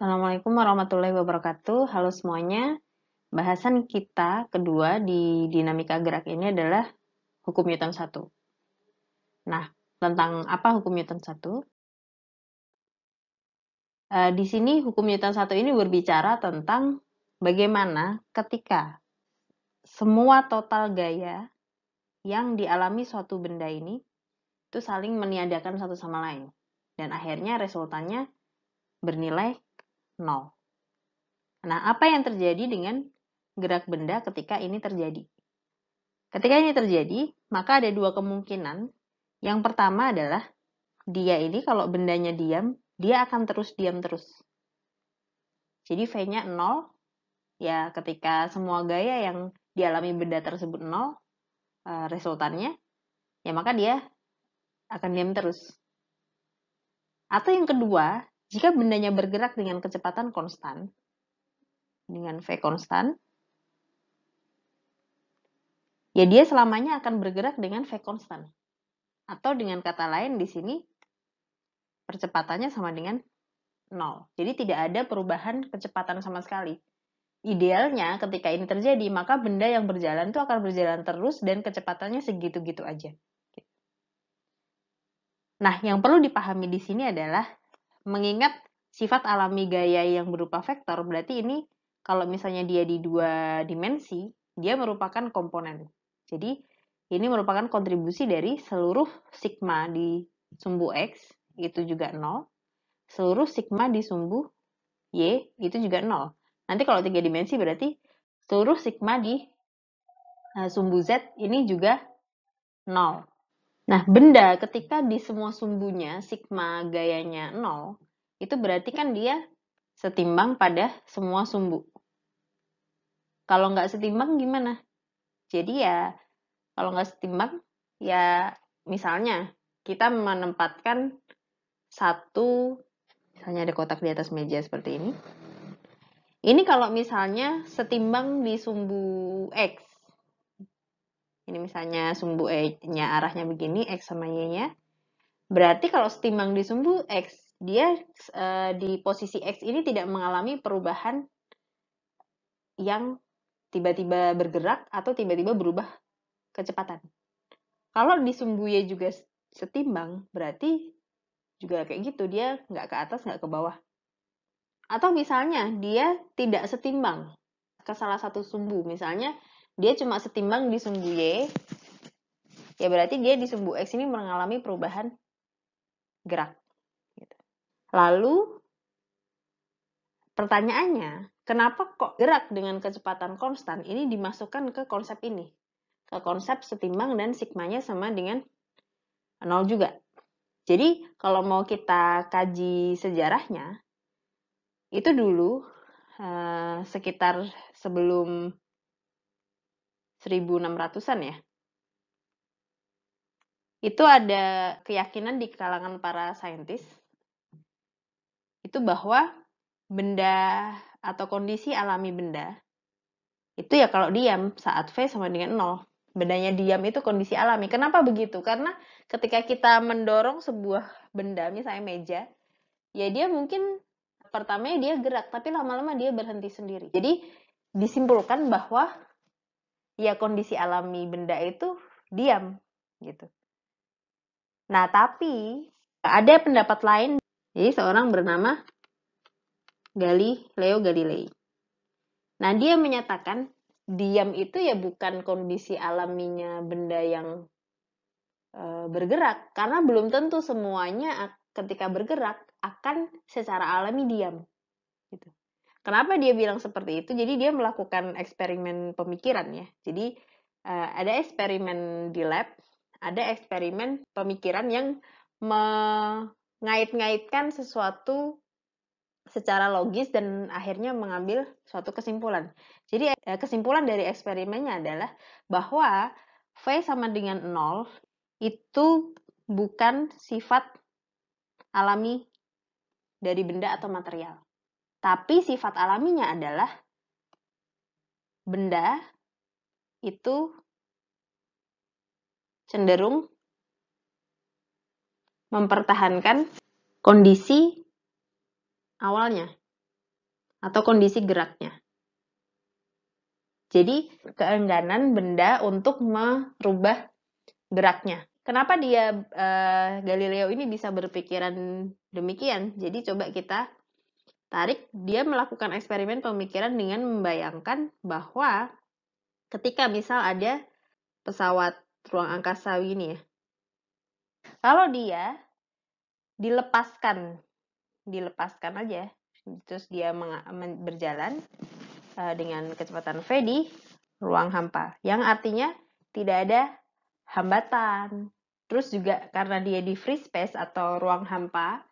Assalamualaikum warahmatullahi wabarakatuh. Halo semuanya. Bahasan kita kedua di dinamika gerak ini adalah hukum Newton 1. Nah, tentang apa hukum Newton 1? Uh, eh, di sini hukum Newton 1 ini berbicara tentang bagaimana ketika semua total gaya yang dialami suatu benda ini itu saling meniadakan satu sama lain. Dan akhirnya resultannya bernilai 0. Nah, apa yang terjadi dengan gerak benda ketika ini terjadi? Ketika ini terjadi, maka ada dua kemungkinan. Yang pertama adalah dia ini kalau bendanya diam, dia akan terus diam terus. Jadi V-nya 0, ya ketika semua gaya yang dialami benda tersebut 0, eh, resultannya, ya maka dia akan diam terus. Atau yang kedua, jika bendanya bergerak dengan kecepatan konstan, dengan V konstan, ya dia selamanya akan bergerak dengan V konstan. Atau dengan kata lain di sini, percepatannya sama dengan 0. Jadi tidak ada perubahan kecepatan sama sekali. Idealnya ketika ini terjadi, maka benda yang berjalan itu akan berjalan terus dan kecepatannya segitu-gitu aja. Nah, yang perlu dipahami di sini adalah mengingat sifat alami gaya yang berupa vektor, berarti ini kalau misalnya dia di dua dimensi, dia merupakan komponen. Jadi ini merupakan kontribusi dari seluruh sigma di sumbu X, itu juga 0. Seluruh sigma di sumbu Y, itu juga 0. Nanti kalau tiga dimensi berarti seluruh sigma di eh, sumbu Z ini juga 0. Nah, benda ketika di semua sumbunya sigma gayanya 0, itu berarti kan dia setimbang pada semua sumbu. Kalau nggak setimbang gimana? Jadi ya, kalau nggak setimbang, ya misalnya kita menempatkan satu, misalnya ada kotak di atas meja seperti ini. Ini kalau misalnya setimbang di sumbu X, ini misalnya sumbu E-nya arahnya begini, X sama Y-nya. Berarti kalau setimbang di sumbu X, dia uh, di posisi X ini tidak mengalami perubahan yang tiba-tiba bergerak atau tiba-tiba berubah kecepatan. Kalau di sumbu Y juga setimbang, berarti juga kayak gitu, dia nggak ke atas, nggak ke bawah. Atau misalnya dia tidak setimbang ke salah satu sumbu, misalnya dia cuma setimbang di sumbu Y, ya berarti dia di sumbu X ini mengalami perubahan gerak. Gitu. Lalu pertanyaannya, kenapa kok gerak dengan kecepatan konstan ini dimasukkan ke konsep ini? Ke konsep setimbang dan sigmanya sama dengan nol juga. Jadi kalau mau kita kaji sejarahnya, itu dulu eh, sekitar sebelum 1600-an ya. Itu ada keyakinan di kalangan para saintis itu bahwa benda atau kondisi alami benda itu ya kalau diam saat V sama dengan 0. Bendanya diam itu kondisi alami. Kenapa begitu? Karena ketika kita mendorong sebuah benda, misalnya meja, ya dia mungkin pertamanya dia gerak, tapi lama-lama dia berhenti sendiri. Jadi disimpulkan bahwa ya kondisi alami benda itu diam gitu. Nah, tapi ada pendapat lain jadi seorang bernama Galileo Galilei. Nah, dia menyatakan diam itu ya bukan kondisi alaminya benda yang e, bergerak karena belum tentu semuanya ketika bergerak akan secara alami diam gitu. Kenapa dia bilang seperti itu? Jadi dia melakukan eksperimen pemikiran ya. Jadi uh, ada eksperimen di lab, ada eksperimen pemikiran yang mengait-ngaitkan sesuatu secara logis dan akhirnya mengambil suatu kesimpulan. Jadi eh, kesimpulan dari eksperimennya adalah bahwa V sama dengan 0 itu bukan sifat alami dari benda atau material. Tapi sifat alaminya adalah benda itu cenderung mempertahankan kondisi awalnya atau kondisi geraknya. Jadi keengganan benda untuk merubah geraknya. Kenapa dia uh, Galileo ini bisa berpikiran demikian? Jadi coba kita Tarik, dia melakukan eksperimen pemikiran dengan membayangkan bahwa ketika misal ada pesawat ruang angkasa ini ya, kalau dia dilepaskan, dilepaskan aja, terus dia berjalan eh, dengan kecepatan v di ruang hampa, yang artinya tidak ada hambatan. Terus juga karena dia di free space atau ruang hampa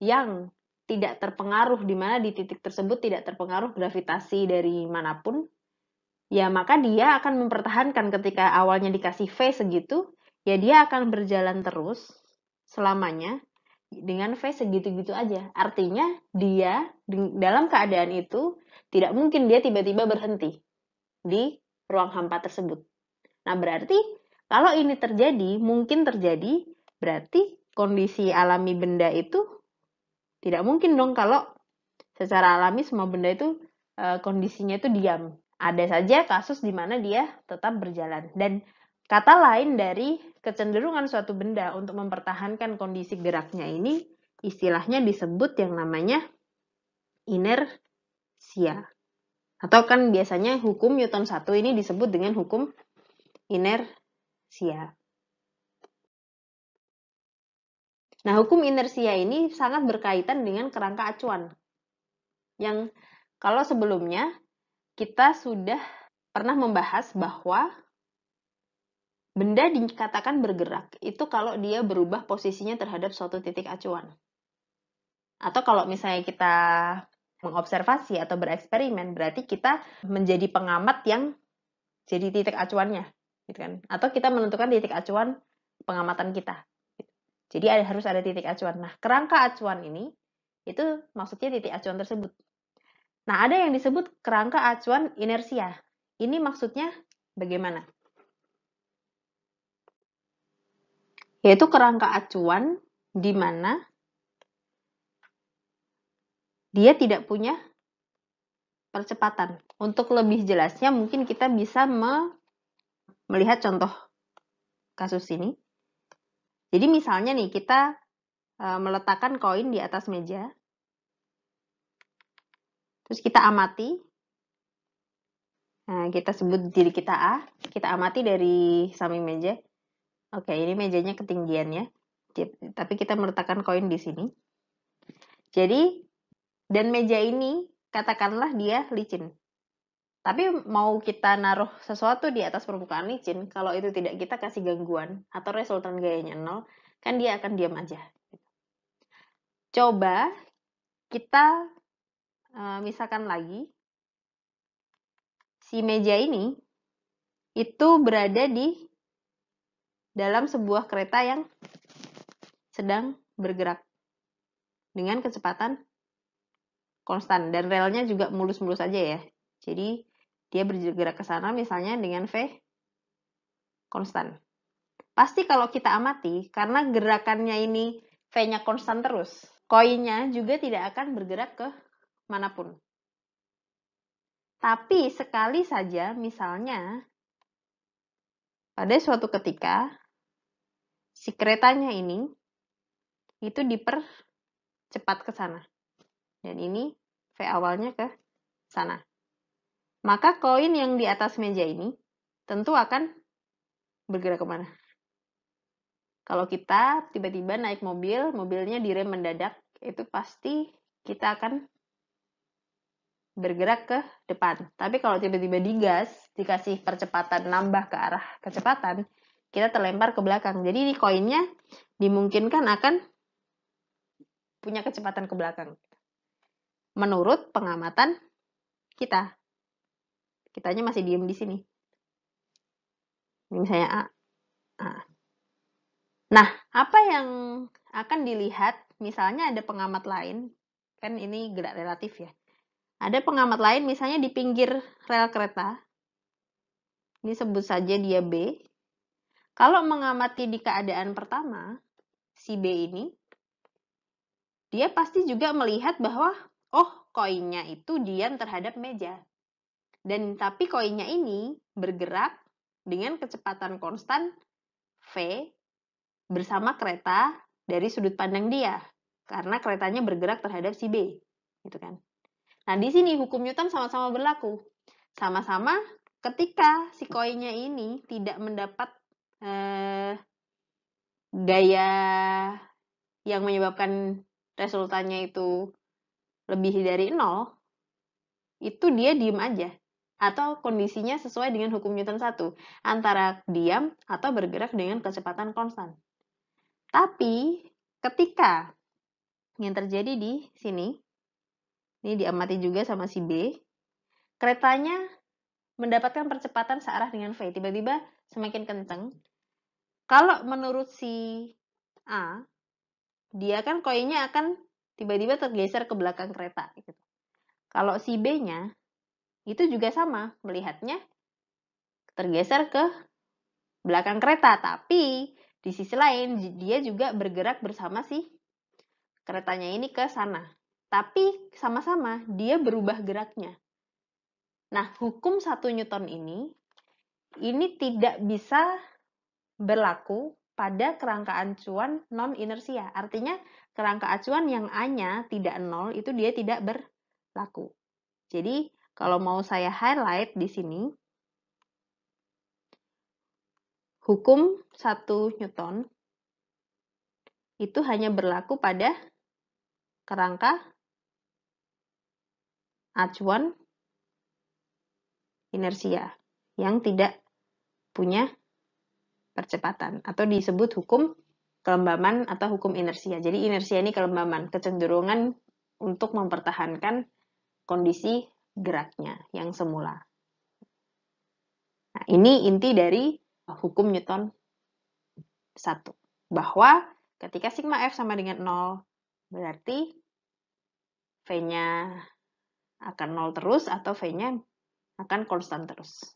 yang tidak terpengaruh di mana di titik tersebut tidak terpengaruh gravitasi dari manapun ya maka dia akan mempertahankan ketika awalnya dikasih V segitu ya dia akan berjalan terus selamanya dengan V segitu-gitu aja artinya dia dalam keadaan itu tidak mungkin dia tiba-tiba berhenti di ruang hampa tersebut nah berarti kalau ini terjadi mungkin terjadi berarti kondisi alami benda itu tidak mungkin dong kalau secara alami semua benda itu e, kondisinya itu diam. Ada saja kasus di mana dia tetap berjalan. Dan kata lain dari kecenderungan suatu benda untuk mempertahankan kondisi geraknya ini istilahnya disebut yang namanya inersia. Atau kan biasanya hukum Newton 1 ini disebut dengan hukum inersia. Nah, hukum inersia ini sangat berkaitan dengan kerangka acuan. Yang kalau sebelumnya kita sudah pernah membahas bahwa benda dikatakan bergerak itu kalau dia berubah posisinya terhadap suatu titik acuan. Atau kalau misalnya kita mengobservasi atau bereksperimen, berarti kita menjadi pengamat yang jadi titik acuannya, gitu kan? Atau kita menentukan titik acuan pengamatan kita. Jadi ada, harus ada titik acuan. Nah, kerangka acuan ini itu maksudnya titik acuan tersebut. Nah, ada yang disebut kerangka acuan inersia. Ini maksudnya bagaimana? Yaitu kerangka acuan di mana dia tidak punya percepatan. Untuk lebih jelasnya mungkin kita bisa me melihat contoh kasus ini. Jadi misalnya nih kita eh, meletakkan koin di atas meja. Terus kita amati. Nah, kita sebut diri kita A, kita amati dari samping meja. Oke, ini mejanya ketinggiannya. Tapi kita meletakkan koin di sini. Jadi dan meja ini katakanlah dia licin. Tapi mau kita naruh sesuatu di atas permukaan licin, kalau itu tidak kita kasih gangguan atau resultan gayanya nol, kan dia akan diam aja. Coba kita eh, misalkan lagi si meja ini itu berada di dalam sebuah kereta yang sedang bergerak dengan kecepatan konstan dan relnya juga mulus-mulus aja ya. Jadi dia bergerak ke sana misalnya dengan V konstan. Pasti kalau kita amati, karena gerakannya ini V-nya konstan terus, koinnya juga tidak akan bergerak ke manapun. Tapi sekali saja misalnya pada suatu ketika si keretanya ini itu dipercepat ke sana. Dan ini V awalnya ke sana. Maka koin yang di atas meja ini tentu akan bergerak kemana? Kalau kita tiba-tiba naik mobil, mobilnya direm mendadak, itu pasti kita akan bergerak ke depan. Tapi kalau tiba-tiba digas, dikasih percepatan nambah ke arah kecepatan, kita terlempar ke belakang. Jadi ini koinnya dimungkinkan akan punya kecepatan ke belakang. Menurut pengamatan kita kitanya masih diem di sini ini misalnya A. A nah apa yang akan dilihat misalnya ada pengamat lain kan ini gerak relatif ya ada pengamat lain misalnya di pinggir rel kereta ini sebut saja dia B kalau mengamati di keadaan pertama si B ini dia pasti juga melihat bahwa oh koinnya itu diam terhadap meja dan tapi koinnya ini bergerak dengan kecepatan konstan V bersama kereta dari sudut pandang dia karena keretanya bergerak terhadap si B, gitu kan. Nah, di sini hukum Newton sama-sama berlaku. Sama-sama ketika si koinnya ini tidak mendapat eh, gaya yang menyebabkan resultannya itu lebih dari nol, itu dia diem aja atau kondisinya sesuai dengan hukum Newton 1 antara diam atau bergerak dengan kecepatan konstan. Tapi ketika yang terjadi di sini, ini diamati juga sama si B, keretanya mendapatkan percepatan searah dengan V, tiba-tiba semakin kenceng. Kalau menurut si A, dia kan koinnya akan tiba-tiba tergeser ke belakang kereta. Gitu. Kalau si B-nya itu juga sama melihatnya tergeser ke belakang kereta, tapi di sisi lain dia juga bergerak bersama si keretanya ini ke sana. Tapi sama-sama dia berubah geraknya. Nah, hukum satu Newton ini ini tidak bisa berlaku pada kerangka acuan non inersia. Artinya kerangka acuan yang A-nya tidak nol itu dia tidak berlaku. Jadi kalau mau saya highlight di sini, hukum 1 Newton itu hanya berlaku pada kerangka acuan inersia yang tidak punya percepatan atau disebut hukum kelembaman atau hukum inersia. Jadi inersia ini kelembaman, kecenderungan untuk mempertahankan kondisi geraknya yang semula. Nah, ini inti dari hukum Newton 1. Bahwa ketika sigma F sama dengan 0, berarti V-nya akan 0 terus atau V-nya akan konstan terus.